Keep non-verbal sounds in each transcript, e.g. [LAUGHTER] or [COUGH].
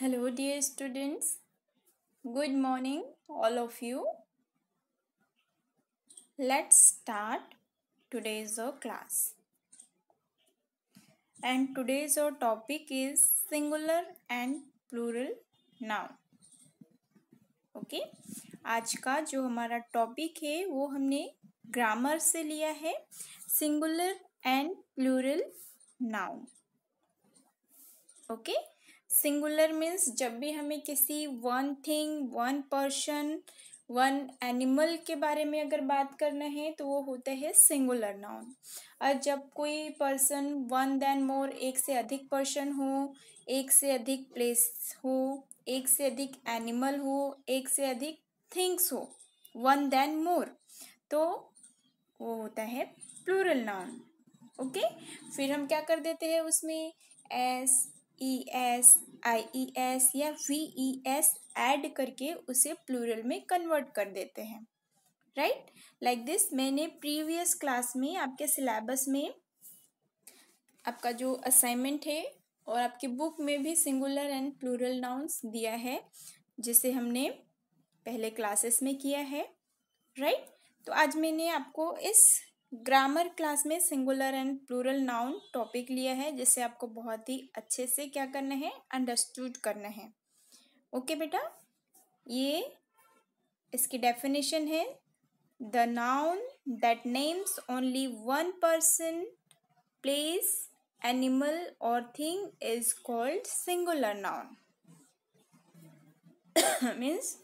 hello dear students good morning all of you let's start today's class and today's topic is singular and plural noun okay okay? आज का जो हमारा topic है वो हमने grammar से लिया है singular and plural noun okay okay? Singular means जब भी हमें किसी one thing one person one animal के बारे में अगर बात करना है तो वो होते हैं सिंगुलर नाउन और जब कोई पर्सन वन देन मोर एक से अधिक पर्सन हो एक से अधिक प्लेस हो एक से अधिक एनिमल हो एक से अधिक थिंग्स हो वन देन मोर तो वो होता है प्लूरल नाउन ओके फिर हम क्या कर देते हैं उसमें S E S I E S या वी ई एस एड करके उसे प्लूरल में कन्वर्ट कर देते हैं राइट लाइक दिस मैंने प्रीवियस क्लास में आपके सिलेबस में आपका जो असाइनमेंट है और आपकी बुक में भी सिंगुलर एंड प्लूरल नाउन्स दिया है जिसे हमने पहले क्लासेस में किया है राइट right? तो आज मैंने आपको इस ग्रामर क्लास में singular and plural noun topic लिया है जिसे आपको बहुत ही अच्छे से क्या करना है अंडरस्टूड करना है ओके बेटा ये इसकी डेफिनेशन है the noun that names only one person place animal और thing is called singular noun [COUGHS] means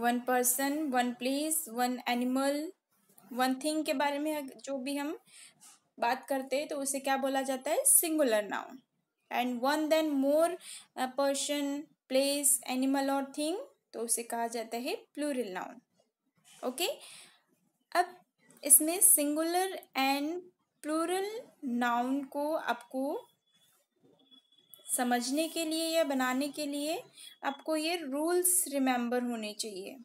one person one place one animal one thing के बारे में जो भी हम बात करते हैं तो उसे क्या बोला जाता है singular noun and one than more person place animal और थिंग तो उसे कहा जाता है प्लूरल नाउन ओके अब इसमें सिंगुलर एंड प्लूरल नाउन को आपको समझने के लिए या बनाने के लिए आपको ये रूल्स रिमेंबर होने चाहिए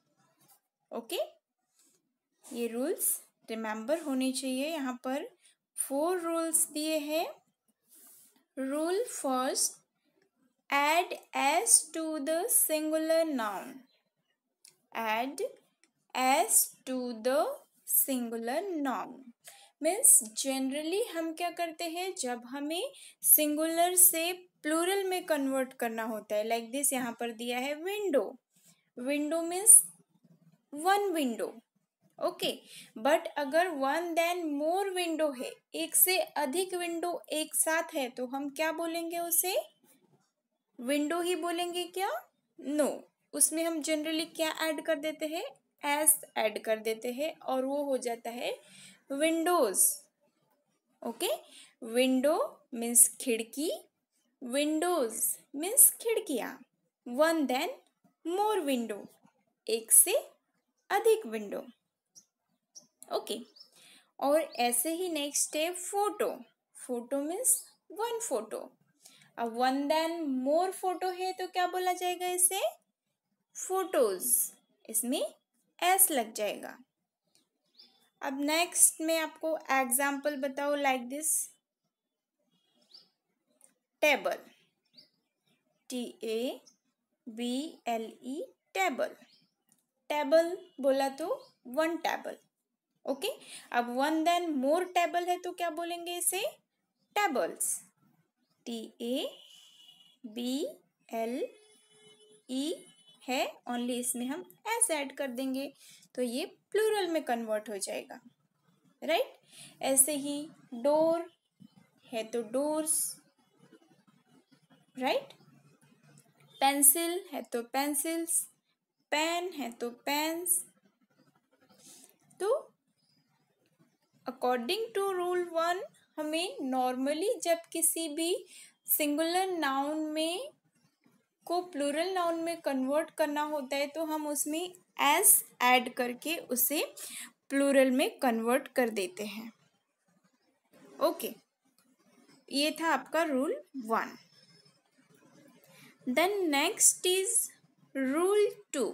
ओके ये रूल्स रिमेंबर होने चाहिए यहाँ पर फोर रूल्स दिए हैं rule first add S to the singular noun add S to the singular noun means generally हम क्या करते हैं जब हमें सिंगुलर से प्लूरल में कन्वर्ट करना होता है लाइक like दिस यहाँ पर दिया है window window means one window okay but अगर वन देन मोर विंडो है एक से अधिक विंडो एक साथ है तो हम क्या बोलेंगे उसे विंडो ही बोलेंगे क्या नो no. उसमें हम जनरली क्या ऐड कर देते हैं एस ऐड कर देते हैं और वो हो जाता है विंडोज ओके विंडो मीन्स खिड़की विंडोज मीन्स खिड़कियाँ वन देन मोर विंडो एक से अधिक विंडो ओके और ऐसे ही नेक्स्ट है photo photo means one photo अब वन देन मोर फोटो है तो क्या बोला जाएगा इसे फोटोज इसमें एस लग जाएगा अब नेक्स्ट में आपको एग्जाम्पल बताओ like this table T A B L E table table बोला तो वन टेबल ओके अब वन देन मोर टेबल है तो क्या बोलेंगे इसे tables T A B L E है ओनली इसमें हम एस ऐड कर देंगे तो ये प्लूरल में कन्वर्ट हो जाएगा राइट right? ऐसे ही डोर है तो डोर्स राइट पेंसिल है तो पेंसिल्स पेन है तो पेन्स तो अकॉर्डिंग टू रूल वन हमें नॉर्मली जब किसी भी सिंगुलर नाउन में को प्लूरल नाउन में कन्वर्ट करना होता है तो हम उसमें एस ऐड करके उसे प्लूरल में कन्वर्ट कर देते हैं ओके okay. ये था आपका rule one then next is rule two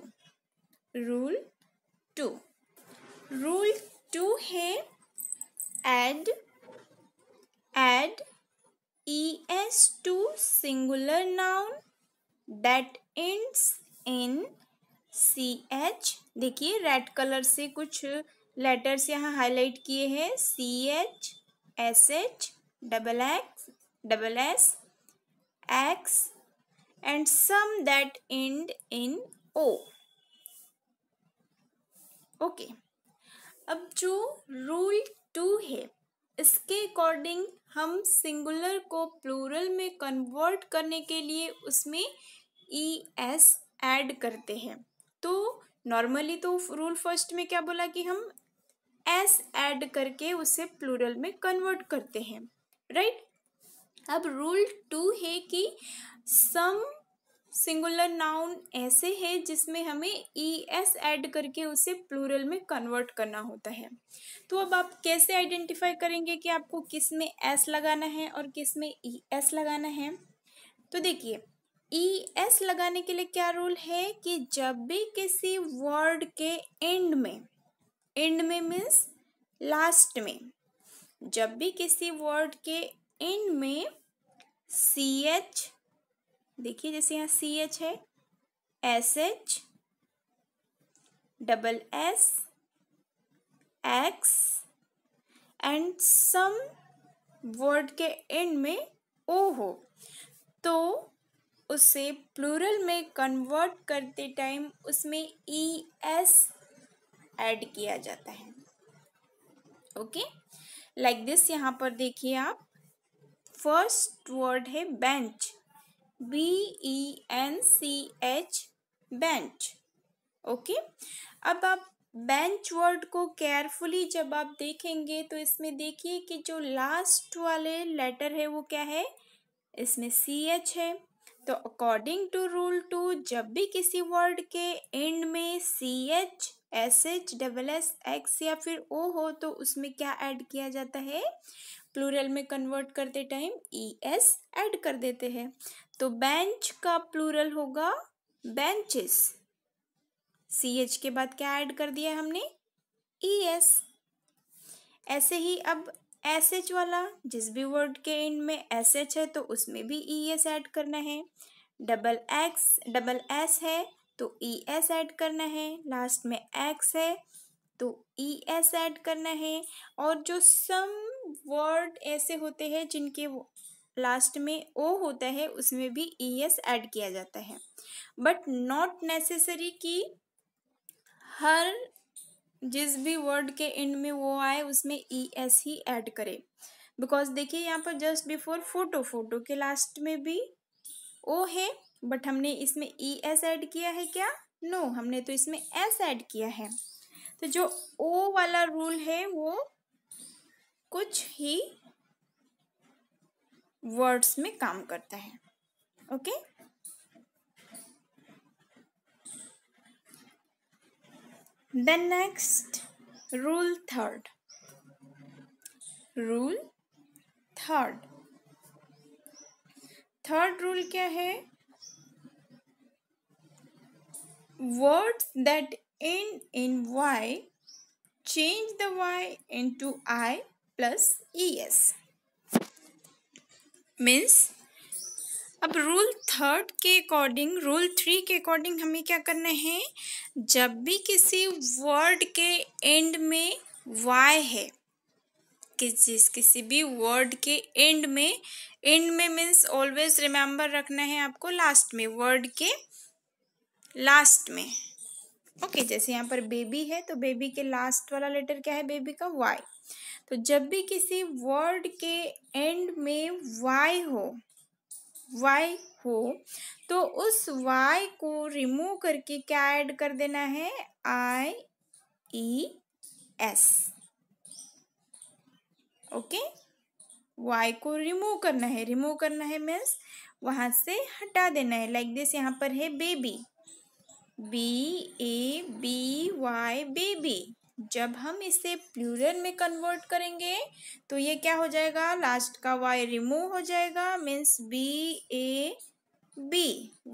rule two rule two है add E S to singular noun noun ends in C H देखिए रेड कलर से कुछ लेटर्स यहाँ हाईलाइट किए हैं C H S H double X double S X and some that end in O okay अब जो rule two है इसके अकॉर्डिंग हम सिंगुलर को प्लूरल में कन्वर्ट करने के लिए उसमें ई एस एड करते हैं तो नॉर्मली तो रूल फर्स्ट में क्या बोला कि हम एस एड करके उसे प्लूरल में कन्वर्ट करते हैं राइट right? अब रूल टू है कि सम सिंगुलर नाउन ऐसे हैं जिसमें हमें ई एस एड करके उसे प्लूरल में कन्वर्ट करना होता है तो अब आप कैसे आइडेंटिफाई करेंगे कि आपको किस में एस लगाना है और किस में ई एस लगाना है तो देखिए ई एस लगाने के लिए क्या रूल है कि जब भी किसी वर्ड के एंड में एंड में मीन्स लास्ट में जब भी किसी वर्ड के एंड में सी एच देखिए जैसे यहाँ सी एच है S H double S X and some word के एंड में ओ हो तो उसे प्लूरल में कन्वर्ट करते टाइम उसमें ई एस ऐड किया जाता है ओके लाइक दिस यहाँ पर देखिए आप फर्स्ट वर्ड है bench B E N C H bench okay अब आप बेंच वर्ड को केयरफुली जब आप देखेंगे तो इसमें देखिए कि जो लास्ट वाले लेटर है वो क्या है इसमें सी एच है तो अकॉर्डिंग टू रूल टू जब भी किसी वर्ड के एंड में C H S H double S X या फिर ओ हो तो उसमें क्या ऐड किया जाता है प्लूरल में कन्वर्ट करते टाइम ई एस एड कर देते हैं तो बेंच का प्लूरल होगा बेंचेस सी एच के बाद क्या ऐड कर दिया हमने ई e एस ऐसे ही अब एस एच वाला जिस भी वर्ड के एंड में एस एच है तो उसमें भी ई एस एड करना है डबल एक्स डबल एस है तो ई एस ऐड करना है लास्ट में एक्स है तो ई एस ऐड करना है और जो सम वर्ड ऐसे होते हैं जिनके लास्ट में ओ होता है उसमें भी ई एस ऐड किया जाता है बट नॉट नेसेसरी कि हर जिस भी वर्ड के एंड में वो आए उसमें ई e एस ही ऐड करे बिकॉज देखिए यहाँ पर जस्ट बिफोर फोटो फोटो के लास्ट में भी ओ है बट हमने इसमें ई एस ऐड किया है क्या नो no, हमने तो इसमें एस ऐड किया है तो जो ओ वाला रूल है वो कुछ ही वर्ड्स में काम करता है okay okay? Next rule third rule third third rule क्या है words that end in y change the y into i plus es means अब रूल थर्ड के अकॉर्डिंग रूल थ्री के अकॉर्डिंग हमें क्या करना है जब भी किसी वर्ड के एंड में वाई है कि जिस किसी भी वर्ड के एंड में एंड में मीन्स ऑलवेज रिमेंबर रखना है आपको लास्ट में वर्ड के लास्ट में ओके okay, जैसे यहाँ पर बेबी है तो बेबी के लास्ट वाला लेटर क्या है बेबी का वाई तो जब भी किसी वर्ड के एंड में वाई हो वाई हो तो उस वाई को रिमूव करके क्या ऐड कर देना है I E S okay Y को रिमूव करना है रिमूव करना है मीन्स वहां से हटा देना है लाइक like दिस यहाँ पर है baby B A B Y baby जब हम इसे प्लूरल में कन्वर्ट करेंगे तो ये क्या हो जाएगा लास्ट का वाई रिमूव हो जाएगा means B A B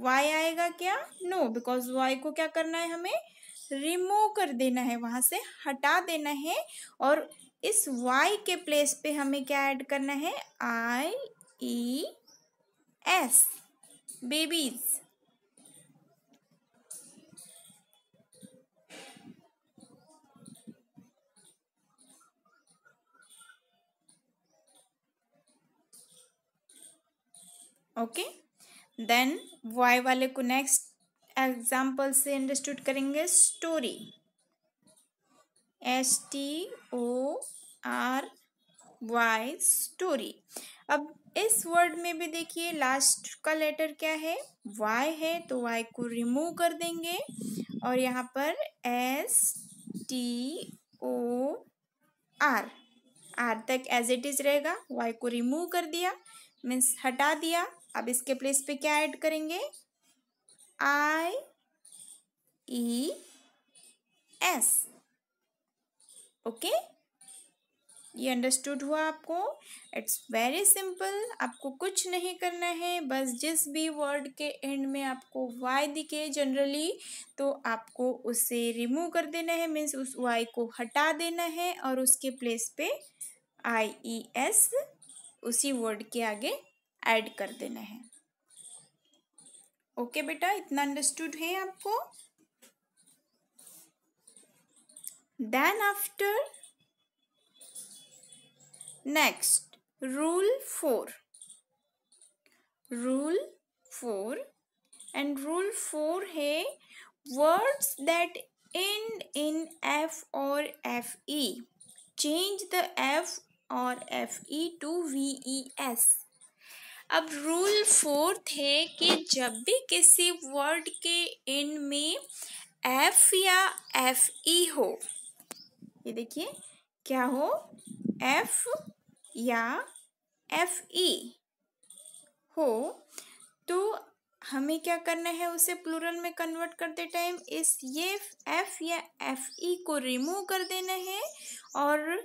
Y आएगा क्या नो बिकॉज वाई को क्या करना है हमें रिमूव कर देना है वहाँ से हटा देना है और इस वाई के प्लेस पे हमें क्या ऐड करना है I E S babies okay then Y वाले को नेक्स्ट एग्जाम्पल से अंडरस्टूड करेंगे story S T O R Y story अब इस वर्ड में भी देखिए लास्ट का लेटर क्या है वाई है तो वाई को रिमूव कर देंगे और यहाँ पर S T O R R तक एज इट इज रहेगा वाई को रिमूव कर दिया मीन्स हटा दिया अब इसके प्लेस पे क्या ऐड करेंगे आई ई एस ओके ये अंडरस्टूड हुआ आपको इट्स वेरी सिंपल आपको कुछ नहीं करना है बस जिस भी वर्ड के एंड में आपको वाई दिखे जनरली तो आपको उसे रिमूव कर देना है मीन्स उस वाई को हटा देना है और उसके प्लेस पे आई ई एस उसी वर्ड के आगे ऐड कर देने हैं ओके बेटा इतना अंडरस्टूड है आपको then after next rule four rule four and rule four है words that end in F और एफ ई चेंज द और F E to V E S अब रूल फोर्थ है कि जब भी किसी वर्ड के एंड में एफ या एफ ई e हो ये देखिए क्या हो एफ या एफ ई e हो तो हमें क्या करना है उसे प्लूरल में कन्वर्ट करते टाइम इस ये एफ या एफ ई e को रिमूव कर देना है और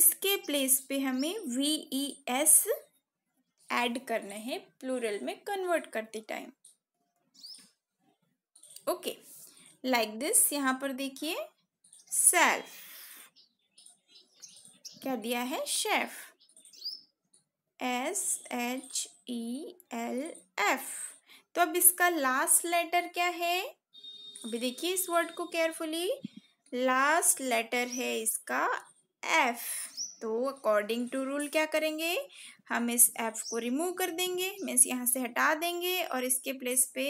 इसके प्लेस पे हमें वी ई एस ऐड करने हैं प्लूरल में कन्वर्ट करते टाइम ओके लाइक दिस यहाँ पर देखिए सेल्फ क्या दिया है shelf S H E L F तो अब इसका लास्ट लेटर क्या है अभी देखिए इस वर्ड को केयरफुली लास्ट लेटर है इसका एफ तो अकॉर्डिंग टू रूल क्या करेंगे हम इस एफ़ को रिमूव कर देंगे मीन्स यहाँ से हटा देंगे और इसके प्लेस पे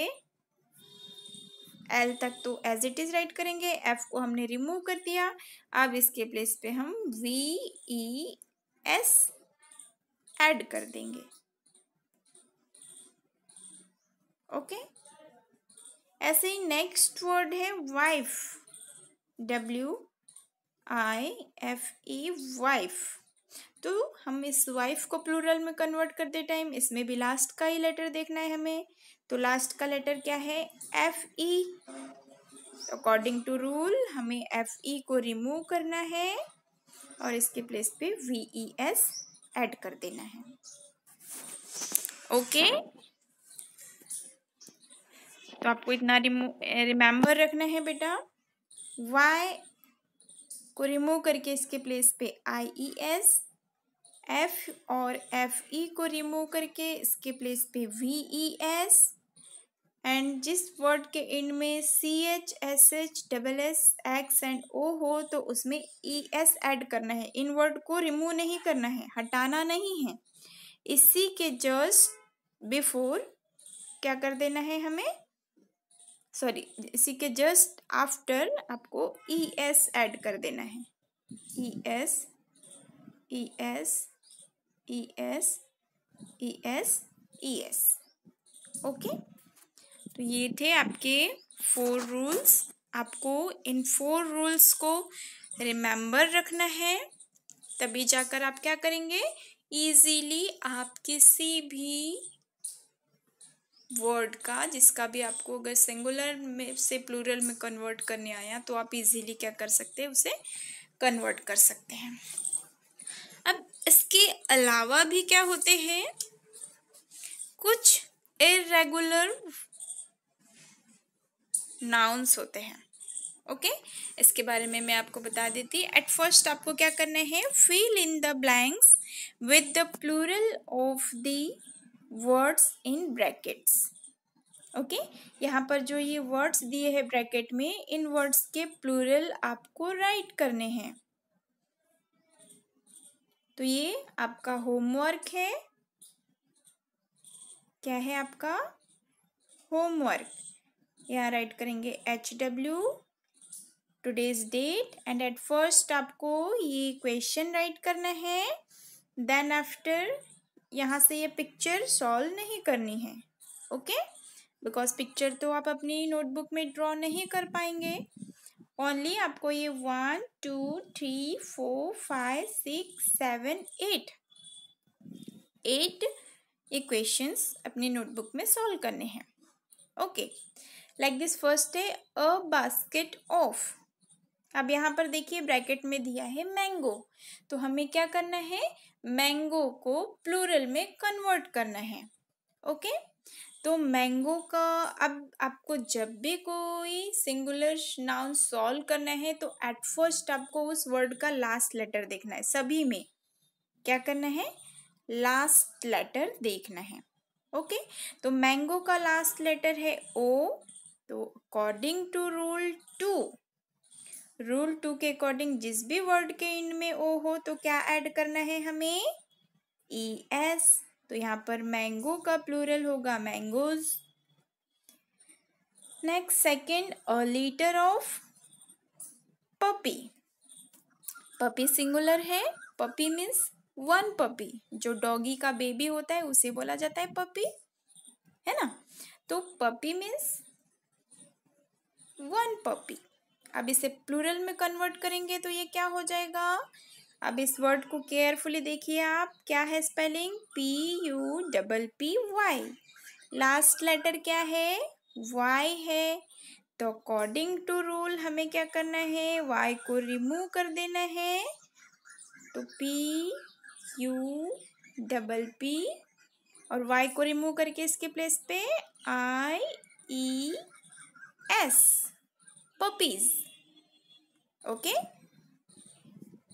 एल तक तो एज इट इज़ राइट करेंगे एफ़ को हमने रिमूव कर दिया अब इसके प्लेस पे हम वी ई एस ऐड कर देंगे ओके okay? ऐसे ही नेक्स्ट वर्ड है wife W I F E wife तो हम इस वाइफ को प्लूरल में कन्वर्ट करते टाइम इसमें भी लास्ट का ही लेटर देखना है हमें तो लास्ट का लेटर क्या है F E according to rule हमें एफ ई e को रिमूव करना है और इसके प्लेस पे वी ई एस एड कर देना है ओके तो आपको इतना रिमू रिमेम्बर रखना है बेटा वाई को रिमूव करके इसके प्लेस पे आई ई एस एफ और एफ ई e को रिमूव करके इसके प्लेस पे वी ई एस एंड जिस वर्ड के एंड में C H S H double S X and O हो तो उसमें ई एस ऐड करना है इन वर्ड को रिमूव नहीं करना है हटाना नहीं है इसी के जस्ट बिफोर क्या कर देना है हमें सॉरी इसी के जस्ट आफ्टर आपको ई एस एड कर देना है E S E S E S E S E S okay तो ये थे आपके फोर रूल्स आपको इन फोर रूल्स को रिमेंबर रखना है तभी जाकर आप क्या करेंगे ईजीली आप किसी भी वर्ड का जिसका भी आपको अगर सिंगुलर में से प्लूरल में कन्वर्ट करने आया तो आप इजीली क्या कर सकते हैं उसे कन्वर्ट कर सकते हैं अब इसके अलावा भी क्या होते हैं कुछ इरेगुलर नाउन्स होते हैं ओके okay? इसके बारे में मैं आपको बता देती एट फर्स्ट आपको क्या करना है fill in the blanks with the plural of the words in brackets okay यहाँ पर जो ये वर्ड्स दिए हैं ब्रैकेट में इन वर्ड्स के प्लूरल आपको राइट करने हैं तो ये आपका होमवर्क है क्या है आपका होमवर्क यहाँ राइट करेंगे H W today's date and at first आपको ये क्वेश्चन राइट करना है देन आफ्टर यहाँ से ये पिक्चर सॉल्व नहीं करनी है ओके बिकॉज पिक्चर तो आप अपनी नोटबुक में ड्रॉ नहीं कर पाएंगे ओनली आपको ये one two three four five six seven eight eight equations अपनी नोटबुक में सॉल्व करने हैं ओके लाइक दिस फर्स्ट है अ बास्केट ऑफ अब यहाँ पर देखिए ब्रैकेट में दिया है मैंगो तो हमें क्या करना है मैंगो को प्लूरल में कन्वर्ट करना है ओके तो मैंगो का अब आपको जब भी कोई सिंगुलर नाउन सॉल्व करना है तो एट फर्स्ट आपको उस वर्ड का लास्ट लेटर देखना है सभी में क्या करना है लास्ट लेटर देखना है ओके तो मैंगो का लास्ट लेटर है ओ तो according to rule two rule two के अकॉर्डिंग जिस भी वर्ड के इंड में ओ हो तो क्या ऐड करना है हमें ई e एस तो यहाँ पर मैंगो का प्लूरल होगा mangoes next second a litter of puppy puppy singular है पपी मीन्स वन पपी जो डॉगी का बेबी होता है उसे बोला जाता है पपी है ना तो पपी मीन्स वन पपी अब इसे प्लूरल में कन्वर्ट करेंगे तो ये क्या हो जाएगा अब इस वर्ड को केयरफुली देखिए आप क्या है spelling P U double P Y last letter क्या है वाई है तो अकॉर्डिंग टू रूल हमें क्या करना है वाई को रिमूव कर देना है तो पी यू डबल पी और वाई को रिमूव करके इसके प्लेस पे I E S puppies okay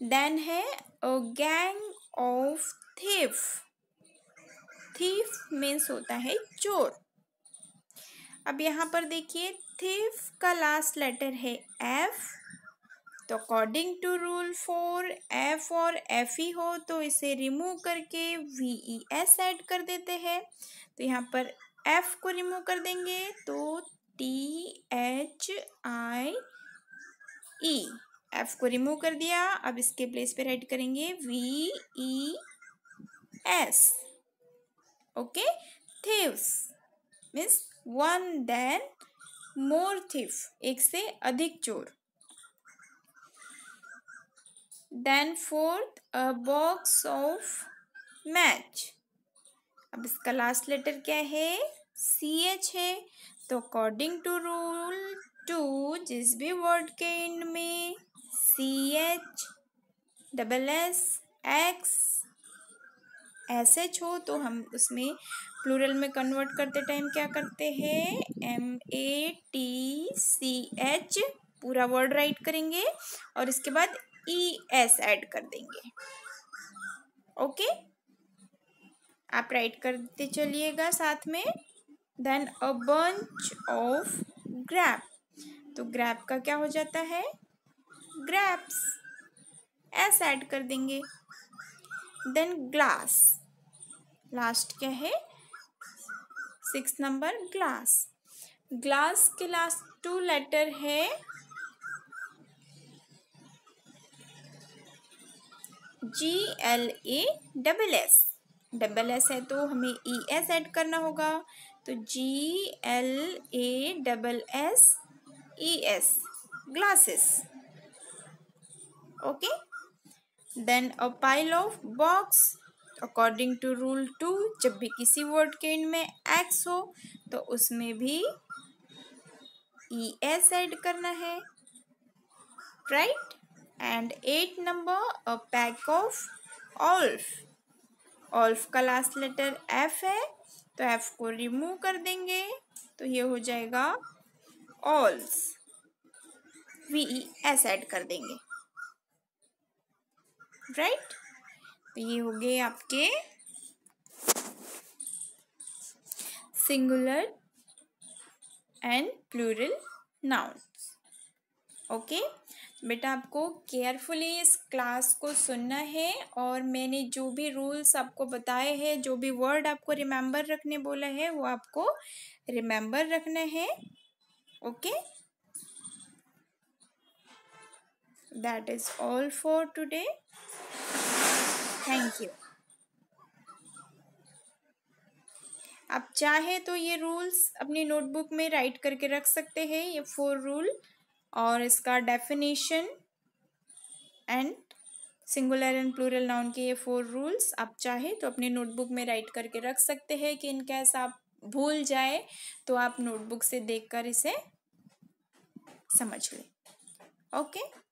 then है a gang of thief thief means होता है चोर अब यहाँ पर देखिए थीफ का लास्ट लेटर है एफ तो according to rule four F और एफ ई e हो तो इसे रिमूव करके वी ई एस एड कर देते हैं तो यहाँ पर एफ को रिमूव कर देंगे तो T H I E F को रिमूव कर दिया अब इसके प्लेस पे राइट करेंगे V E S okay thieves means one than more thief एक से अधिक चोर then fourth a box of match अब इसका लास्ट लेटर क्या है सी एच है तो अकॉर्डिंग टू रूल टू जिस भी वर्ड के एंड में C H double S X S H हो तो हम उसमें प्लूरल में कन्वर्ट करते टाइम क्या करते हैं M A T C H पूरा वर्ड राइट करेंगे और इसके बाद ई एस ऐड कर देंगे ओके आप राइट करते चलिएगा साथ में then a bunch of grape तो ग्रैप का क्या हो जाता है ग्रैप्स एस ऐड कर देंगे देन ग्लास लास्ट क्या है सिक्स नंबर ग्लास ग्लास के लास्ट टू लेटर है G L A double S double S है तो हमें ई एस एड करना होगा तो G L A double S E S glasses okay then a pile of box according to rule two जब भी किसी वर्ड के इंड में एक्स हो तो उसमें भी ई एस एड करना है right and eight number a pack of wolf wolf का लास्ट लेटर एफ है तो एफ को रिमूव कर देंगे तो ये हो जाएगा ऑल्स वी एस एड कर देंगे राइट तो ये हो गए आपके singular and plural nouns okay बेटा आपको केयरफुली इस क्लास को सुनना है और मैंने जो भी रूल्स आपको बताए हैं जो भी वर्ड आपको रिमेंबर रखने बोला है वो आपको रिमेंबर रखना है okay that is all for today thank you आप चाहे तो ये रूल्स अपनी नोटबुक में राइट करके रख सकते हैं ये फोर रूल और इसका definition and singular and plural noun के ये फोर रूल्स आप चाहे तो अपने नोटबुक में राइट करके रख सकते हैं कि इन ऐसा आप भूल जाए तो आप नोटबुक से देखकर इसे समझ लें ओके